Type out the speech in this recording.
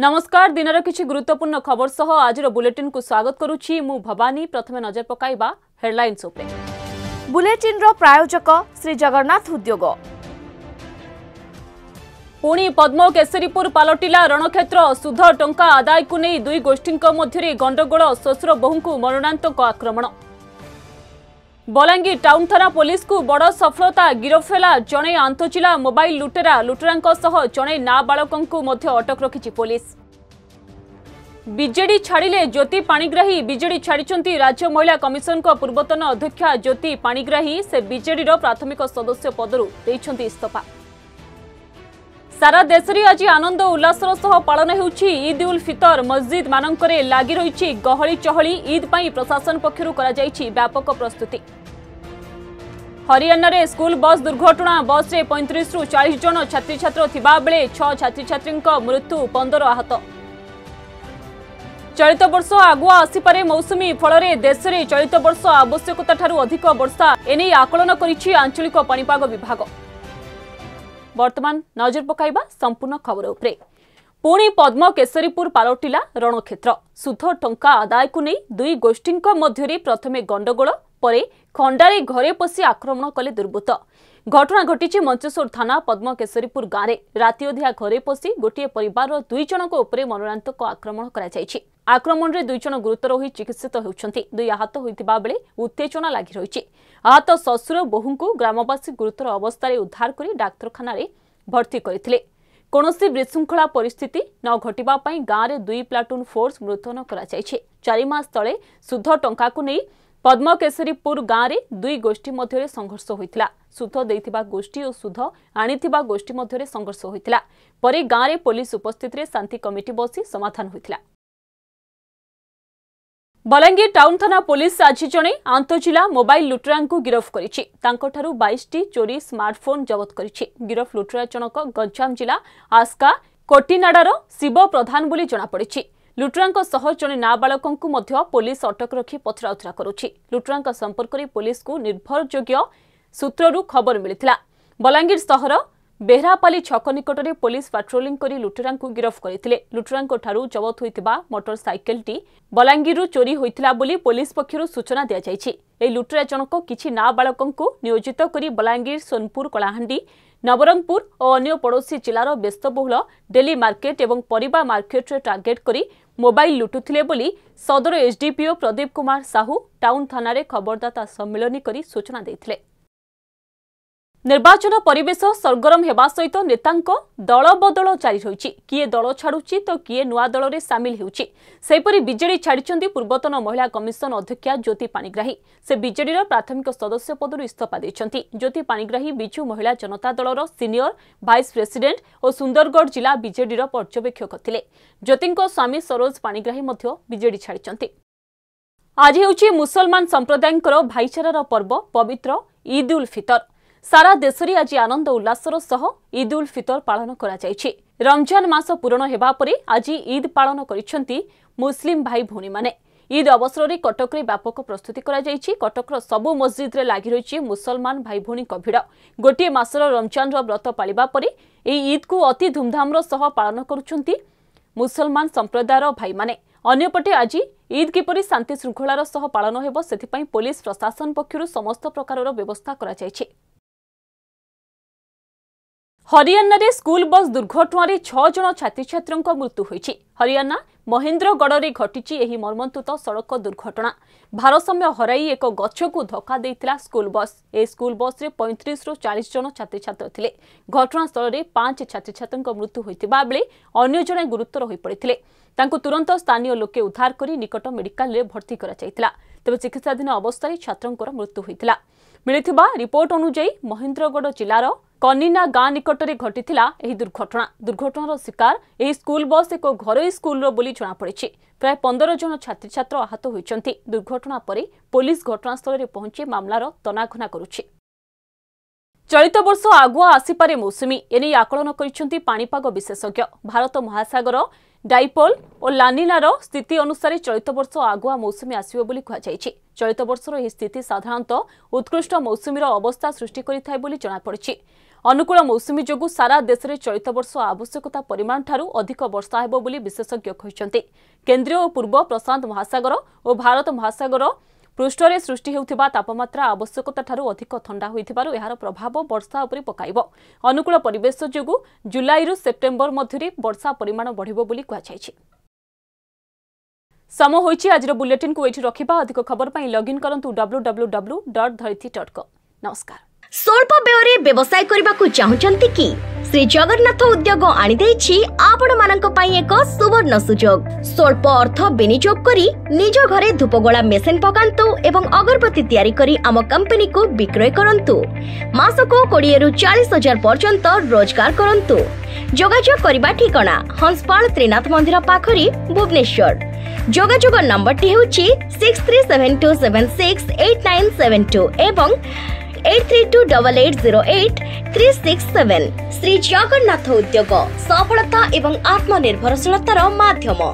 ନମସ୍କାର ଦିନର କିଛି ଗୁରୁତ୍ୱପୂର୍ଣ୍ଣ ଖବର ସହ ଆଜିର ବୁଲେଟିନ୍କୁ ସ୍ୱାଗତ କରୁଛି ମୁଁ ଭବାନୀ ପ୍ରଥମେ ନଜର ପକାଇବା ହେଡ୍ଲାଇନ୍ସ ଉପରେ ବୁଲେଟିନ୍ର ପ୍ରାୟୋଜକ ଶ୍ରୀ ଜଗନ୍ନାଥ ଉଦ୍ୟୋଗ ପୁଣି ପଦ୍ମ କେଶରୀପୁର ପାଲଟିଲା ରଣକ୍ଷେତ୍ର ସୁଧ ଟଙ୍କା ଆଦାୟକୁ ନେଇ ଦୁଇ ଗୋଷ୍ଠୀଙ୍କ ମଧ୍ୟରେ ଗଣ୍ଡଗୋଳ ଶ୍ୱଶୁର ବୋହୂଙ୍କୁ ମରଣାନ୍ତଙ୍କ ଆକ୍ରମଣ ବଲାଙ୍ଗୀର ଟାଉନ ଥାନା ପୋଲିସକୁ ବଡ଼ ସଫଳତା ଗିରଫ ହେଲା ଜଣେ ଆନ୍ତଚିଲା ମୋବାଇଲ ଲୁଟେରା ଲୁଟେରାଙ୍କ ସହ ଜଣେ ନାବାଳକଙ୍କୁ ମଧ୍ୟ ଅଟକ ରଖିଛି ପୋଲିସ ବିଜେଡି ଛାଡ଼ିଲେ ଜ୍ୟୋତି ପାଣିଗ୍ରାହୀ ବିଜେଡି ଛାଡ଼ିଛନ୍ତି ରାଜ୍ୟ ମହିଳା କମିଶନଙ୍କ ପୂର୍ବତନ ଅଧ୍ୟକ୍ଷା ଜ୍ୟୋତି ପାଣିଗ୍ରାହୀ ସେ ବିଜେଡିର ପ୍ରାଥମିକ ସଦସ୍ୟ ପଦରୁ ଦେଇଛନ୍ତି ଇସ୍ତଫା ସାରା ଦେଶରେ ଆଜି ଆନନ୍ଦ ଉଲ୍ଲାସର ସହ ପାଳନ ହେଉଛି ଇଦ୍ ଉଲ୍ ଫିତର ମସ୍ଜିଦ୍ମାନଙ୍କରେ ଲାଗି ରହିଛି ଗହଳି ଚହଳି ଇଦ୍ ପାଇଁ ପ୍ରଶାସନ ପକ୍ଷରୁ କରାଯାଇଛି ବ୍ୟାପକ ପ୍ରସ୍ତୁତି ହରିୟାଣାରେ ସ୍କୁଲ ବସ୍ ଦୁର୍ଘଟଣା ବସ୍ରେ ପଇଁତିରିଶରୁ ଚାଳିଶ ଜଣ ଛାତ୍ରଛାତ୍ର ଥିବାବେଳେ ଛଅ ଛାତ୍ରଛାତ୍ରୀଙ୍କ ମୃତ୍ୟୁ ପନ୍ଦର ଆହତ ଚଳିତ ବର୍ଷ ଆଗୁଆ ଆସିପାରେ ମୌସୁମୀ ଫଳରେ ଦେଶରେ ଚଳିତ ବର୍ଷ ଆବଶ୍ୟକତାଠାରୁ ଅଧିକ ବର୍ଷା ଏନେଇ ଆକଳନ କରିଛି ଆଞ୍ଚଳିକ ପାଣିପାଗ ବିଭାଗ ବର୍ତ୍ତମାନ ନଜର ପକାଇବା ସମ୍ପୂର୍ଣ୍ଣ ଖବର ଉପରେ ପୁଣି ପଦ୍ମ କେଶରୀପୁର ପାଲଟିଲା ରଣକ୍ଷେତ୍ର ସୁଧ ଟଙ୍କା ଆଦାୟକୁ ନେଇ ଦୁଇ ଗୋଷ୍ଠୀଙ୍କ ମଧ୍ୟରେ ପ୍ରଥମେ ଗଣ୍ଡଗୋଳ ପରେ ଖଣ୍ଡାରେ ଘରେ ପଶି ଆକ୍ରମଣ କଲେ ଦୁର୍ବୃତ୍ତ ଘଟଣା ଘଟିଛି ମଞ୍ଚେଶ୍ୱର ଥାନା ପଦ୍ମକେଶରୀପୁର ଗାଁରେ ରାତି ଅଧିଆ ଘରେ ପଶି ଗୋଟିଏ ପରିବାରର ଦୁଇ ଜଣଙ୍କ ଉପରେ ମରଣାନ୍ତକ ଆକ୍ରମଣ କରାଯାଇଛି ଆକ୍ରମଣରେ ଦୁଇ ଜଣ ଗୁରୁତର ହୋଇ ଚିକିତ୍ସିତ ହେଉଛନ୍ତି ଦୁଇ ଆହତ ହୋଇଥିବା ବେଳେ ଉତ୍ତେଜନା ଲାଗି ରହିଛି ଆହତ ଶ୍ୱଶୁର ବୋହୂଙ୍କୁ ଗ୍ରାମବାସୀ ଗୁରୁତର ଅବସ୍ଥାରେ ଉଦ୍ଧାର କରି ଡାକ୍ତରଖାନାରେ ଭର୍ତ୍ତି କରିଥିଲେ କୌଣସି ବିଶୃଙ୍ଖଳା ପରିସ୍ଥିତି ନ ଘଟିବା ପାଇଁ ଗାଁରେ ଦୁଇ ପ୍ଲାଟୁନ୍ ଫୋର୍ସ ମୃତୟନ କରାଯାଇଛି ଚାରିମାସ ତଳେ ସୁଧ ଟଙ୍କାକୁ ନେଇ ପଦ୍ମକେଶରୀପୁର ଗାଁରେ ଦୁଇ ଗୋଷ୍ଠୀ ମଧ୍ୟରେ ସଂଘର୍ଷ ହୋଇଥିଲା ସୁଧ ଦେଇଥିବା ଗୋଷ୍ଠୀ ଓ ସୁଧ ଆଣିଥିବା ଗୋଷ୍ଠୀ ମଧ୍ୟରେ ସଂଘର୍ଷ ହୋଇଥିଲା ପରେ ଗାଁରେ ପୋଲିସ ଉପସ୍ଥିତିରେ ଶାନ୍ତି କମିଟି ବସି ସମାଧାନ ହୋଇଥିଲା ବଲାଙ୍ଗୀର ଟାଉନ୍ ଥାନା ପୋଲିସ ଆଜି ଜଣେ ଆନ୍ତଃଜିଲ୍ଲା ମୋବାଇଲ୍ ଲୁଟେରାଙ୍କୁ ଗିରଫ କରିଛି ତାଙ୍କଠାରୁ ବାଇଶଟି ଚୋରି ସ୍ମାର୍ଟଫୋନ୍ ଜବତ କରିଛି ଗିରଫ ଲୁଟେରା ଜଣକ ଗଞ୍ଜାମ ଜିଲ୍ଲା ଆସ୍କା କୋଟିନାଡ଼ାର ଶିବ ପ୍ରଧାନ ବୋଲି ଜଣାପଡ଼ିଛି ଲୁଟ୍ରାଙ୍କ ସହ ଜଣେ ନାବାଳକଙ୍କୁ ମଧ୍ୟ ପୋଲିସ ଅଟକ ରଖି ପଚରାଉଚରା କରୁଛି ଲୁଟ୍ରାଙ୍କ ସମ୍ପର୍କରେ ପୋଲିସକୁ ନିର୍ଭରଯୋଗ୍ୟ ସୂତ୍ରରୁ ଖବର ମିଳିଥିଲା ବଲାଙ୍ଗୀର ସହର ବେହରାପାଲି ଛକ ନିକଟରେ ପୋଲିସ ପାଟ୍ରୋଲିଂ କରି ଲୁଟେରାଙ୍କୁ ଗିରଫ କରିଥିଲେ ଲୁଟେରାଙ୍କଠାରୁ ଜବତ ହୋଇଥିବା ମୋଟର ସାଇକେଲଟି ବଲାଙ୍ଗୀରରୁ ଚୋରି ହୋଇଥିଲା ବୋଲି ପୋଲିସ ପକ୍ଷରୁ ସୂଚନା ଦିଆଯାଇଛି ଏହି ଲୁଟେରା ଜଣକ କିଛି ନାବାଳକଙ୍କୁ ନିୟୋଜିତ କରି ବଲାଙ୍ଗୀର ସୋନପୁର କଳାହାଣ୍ଡି ନବରଙ୍ଗପୁର ଓ ଅନ୍ୟ ପଡ଼ୋଶୀ ଜିଲ୍ଲାର ବ୍ୟସ୍ତବହୁଳ ଡେଲି ମାର୍କେଟ ଏବଂ ପରିବା ମାର୍କେଟରେ ଟାର୍ଗେଟ୍ କରି ମୋବାଇଲ୍ ଲୁଟୁଥିଲେ ବୋଲି ସଦର ଏସ୍ଡିପିଓ ପ୍ରଦୀପ କୁମାର ସାହୁ ଟାଉନ୍ ଥାନାରେ ଖବରଦାତା ସମ୍ମିଳନୀ କରି ସୂଚନା ଦେଇଥିଲେ ନିର୍ବାଚନ ପରିବେଶ ସରଗରମ ହେବା ସହିତ ନେତାଙ୍କ ଦଳବଦଳ ଜାରି ରହିଛି କିଏ ଦଳ ଛାଡ଼ୁଛି ତ କିଏ ନୂଆ ଦଳରେ ସାମିଲ ହେଉଛି ସେହିପରି ବିଜେଡି ଛାଡ଼ିଛନ୍ତି ପୂର୍ବତନ ମହିଳା କମିଶନ ଅଧ୍ୟକ୍ଷା ଜ୍ୟୋତି ପାଣିଗ୍ରାହୀ ସେ ବିଜେଡିର ପ୍ରାଥମିକ ସଦସ୍ୟ ପଦରୁ ଇସ୍ତଫା ଦେଇଛନ୍ତି ଜ୍ୟୋତି ପାଣିଗ୍ରାହୀ ବିଜୁ ମହିଳା ଜନତା ଦଳର ସିନିୟର ଭାଇସ୍ ପ୍ରେସିଡେଣ୍ଟ ଓ ସୁନ୍ଦରଗଡ଼ ଜିଲ୍ଲା ବିଜେଡିର ପର୍ଯ୍ୟବେକ୍ଷକ ଥିଲେ ଜ୍ୟୋତିଙ୍କ ସ୍ୱାମୀ ସରୋଜ ପାଣିଗ୍ରାହୀ ମଧ୍ୟ ବିଜେଡି ଛାଡ଼ିଛନ୍ତି ଆଜି ହେଉଛି ମୁସଲମାନ ସମ୍ପ୍ରଦାୟଙ୍କର ଭାଇଚାରାର ପର୍ବ ପବିତ୍ର ଇଦ୍ ଉଲ୍ ଫିତର ସାରା ଦେଶରେ ଆଜି ଆନନ୍ଦ ଉଲ୍ଲାସର ସହ ଇଦ୍ ଉଲ୍ ଫିତର ପାଳନ କରାଯାଇଛି ରମଜାନ ମାସ ପୂରଣ ହେବା ପରେ ଆଜି ଇଦ୍ ପାଳନ କରିଛନ୍ତି ମୁସଲିମ ଭାଇ ଭଉଣୀମାନେ ଇଦ୍ ଅବସରରେ କଟକରେ ବ୍ୟାପକ ପ୍ରସ୍ତୁତି କରାଯାଇଛି କଟକର ସବୁ ମସ୍ଜିଦ୍ରେ ଲାଗି ରହିଛି ମୁସଲମାନ ଭାଇ ଭଉଣୀଙ୍କ ଭିଡ଼ ଗୋଟିଏ ମାସର ରମଜାନର ବ୍ରତ ପାଳିବା ପରେ ଏହି ଇଦ୍କୁ ଅତି ଧୁମ୍ଧାମ୍ର ସହ ପାଳନ କରୁଛନ୍ତି ମୁସଲମାନ ସମ୍ପ୍ରଦାୟର ଭାଇମାନେ ଅନ୍ୟପଟେ ଆଜି ଇଦ୍ କିପରି ଶାନ୍ତିଶୃଙ୍ଖଳାର ସହ ପାଳନ ହେବ ସେଥିପାଇଁ ପୋଲିସ ପ୍ରଶାସନ ପକ୍ଷରୁ ସମସ୍ତ ପ୍ରକାରର ବ୍ୟବସ୍ଥା କରାଯାଇଛି ହରିୟାଣାରେ ସ୍କୁଲ ବସ୍ ଦୁର୍ଘଟଣାରେ ଛଅ ଜଣ ଛାତ୍ରଛାତ୍ରୀଙ୍କ ମୃତ୍ୟୁ ହୋଇଛି ହରିୟାଣା ମହେନ୍ଦ୍ରଗଡ଼ରେ ଘଟିଛି ଏହି ମର୍ମନ୍ତୁତ ସଡ଼କ ଦୁର୍ଘଟଣା ଭାରସାମ୍ୟ ହରାଇ ଏକ ଗଛକୁ ଧକ୍କା ଦେଇଥିଲା ସ୍କୁଲ ବସ୍ ଏହି ସ୍କୁଲ ବସ୍ରେ ପଇଁତିରିଶରୁ ଚାଳିଶ ଜଣ ଛାତ୍ରଛାତ୍ର ଥିଲେ ଘଟଣାସ୍ଥଳରେ ପାଞ୍ଚ ଛାତ୍ରଛାତ୍ରୀଙ୍କ ମୃତ୍ୟୁ ହୋଇଥିବା ବେଳେ ଅନ୍ୟ ଜଣେ ଗୁରୁତର ହୋଇପଡ଼ିଥିଲେ ତାଙ୍କୁ ତୁରନ୍ତ ସ୍ଥାନୀୟ ଲୋକେ ଉଦ୍ଧାର କରି ନିକଟ ମେଡିକାଲରେ ଭର୍ତ୍ତି କରାଯାଇଥିଲା ତେବେ ଚିକିତ୍ସାଧୀନ ଅବସ୍ଥାରେ ଛାତ୍ରଙ୍କର ମୃତ୍ୟୁ ହୋଇଥିଲା ମିଳିଥିବା ରିପୋର୍ଟ ଅନୁଯାୟୀ ମହେନ୍ଦ୍ରଗଡ଼ ଜିଲ୍ଲାର କନିନା ଗାଁ ନିକଟରେ ଘଟିଥିଲା ଏହି ଦୁର୍ଘଟଣା ଦୁର୍ଘଟଣାର ଶିକାର ଏହି ସ୍କୁଲ ବସ୍ ଏକ ଘରୋଇ ସ୍କୁଲର ବୋଲି ଜଣାପଡ଼ିଛି ପ୍ରାୟ ପନ୍ଦର ଜଣ ଛାତ୍ରଛାତ୍ର ଆହତ ହୋଇଛନ୍ତି ଦୁର୍ଘଟଣା ପରେ ପୋଲିସ ଘଟଣାସ୍ଥଳରେ ପହଞ୍ଚି ମାମଲାର ତନାଘନା କରୁଛି ଚଳିତ ବର୍ଷ ଆଗୁଆ ଆସିପାରେ ମୌସୁମୀ ଏନେଇ ଆକଳନ କରିଛନ୍ତି ପାଣିପାଗ ବିଶେଷଜ୍ଞ ଭାରତ ମହାସାଗର ଡାଇପୋଲ ଓ ଲାନିନାର ସ୍ଥିତି ଅନୁସାରେ ଚଳିତ ବର୍ଷ ଆଗୁଆ ମୌସୁମୀ ଆସିବ ବୋଲି କୁହାଯାଇଛି ଚଳିତ ବର୍ଷର ଏହି ସ୍ଥିତି ସାଧାରଣତଃ ଉତ୍କୃଷ୍ଟ ମୌସୁମୀର ଅବସ୍ଥା ସୃଷ୍ଟି କରିଥାଏ ବୋଲି ଜଣାପଡ଼ିଛି ଅନୁକୂଳ ମୌସୁମୀ ଯୋଗୁଁ ସାରା ଦେଶରେ ଚଳିତ ବର୍ଷ ଆବଶ୍ୟକତା ପରିମାଣଠାରୁ ଅଧିକ ବର୍ଷା ହେବ ବୋଲି ବିଶେଷଜ୍ଞ କହିଛନ୍ତି କେନ୍ଦ୍ରୀୟ ଓ ପୂର୍ବ ପ୍ରଶାନ୍ତ ମହାସାଗର ଓ ଭାରତ ମହାସାଗର ପୃଷ୍ଠରେ ସୃଷ୍ଟି ହେଉଥିବା ତାପମାତ୍ରା ଆବଶ୍ୟକତାଠାରୁ ଅଧିକ ଥଣ୍ଡା ହୋଇଥିବାରୁ ଏହାର ପ୍ରଭାବ ବର୍ଷା ଉପରେ ପକାଇବ ଅନୁକୂଳ ପରିବେଶ ଯୋଗୁଁ ଜୁଲାଇରୁ ସେପ୍ଟେମ୍ବର ମଧ୍ୟରେ ବର୍ଷା ପରିମାଣ ବଢ଼ିବ ବୋଲି କୁହାଯାଇଛି ସମୟ ହୋଇଛି ଆଜିର ବୁଲେଟିନ୍କୁ ଏଠି ରଖିବା ଅଧିକ ଖବର ପାଇଁ ଲଗ୍ଇନ୍ କରନ୍ତୁ W W W dot Dharitri dot com ନମସ୍କାର ସ୍ୱଳ୍ପ ବ୍ୟୟରେ ବ୍ୟବସାୟ କରିବାକୁ ଚାହୁଁଛନ୍ତି କି ଶ୍ରୀ ଜଗନ୍ନାଥ ଉଦ୍ୟୋଗ ଆଣିଦେଇଛି ଆପଣମାନଙ୍କ ପାଇଁ ଏକ ସୁବର୍ଣ୍ଣ ସୁଯୋଗ ସ୍ୱଳ୍ପ ଅର୍ଥ ବିନିଯୋଗ କରି ନିଜ ଘରେ ଧୂପଗୋଳା ମେସିନ୍ ପକାନ୍ତୁ ଏବଂ ଅଗରବତୀ ତିଆରି କରି ଆମ କମ୍ପାନୀକୁ ବିକ୍ରୟ କରନ୍ତୁ ମାସକୁ କୋଡ଼ିଏରୁ ଚାଳିଶ ହଜାର ପର୍ଯ୍ୟନ୍ତ ରୋଜଗାର କରନ୍ତୁ ଯୋଗାଯୋଗ କରିବା ଠିକଣା ହଂସପାଳ ତ୍ରିନାଥ ମନ୍ଦିର ପାଖରେ ଭୁବନେଶ୍ୱର ଯୋଗାଯୋଗ ନମ୍ବରଟି ହେଉଛି six three seven two seven six eight nine seven two ଏବଂ ଶ୍ରୀ ଜଗନ୍ନାଥ ଉଦ୍ୟୋଗ ସଫଳତା ଏବଂ ଆତ୍ମନିର୍ଭରଶୀଳତାର ମାଧ୍ୟମ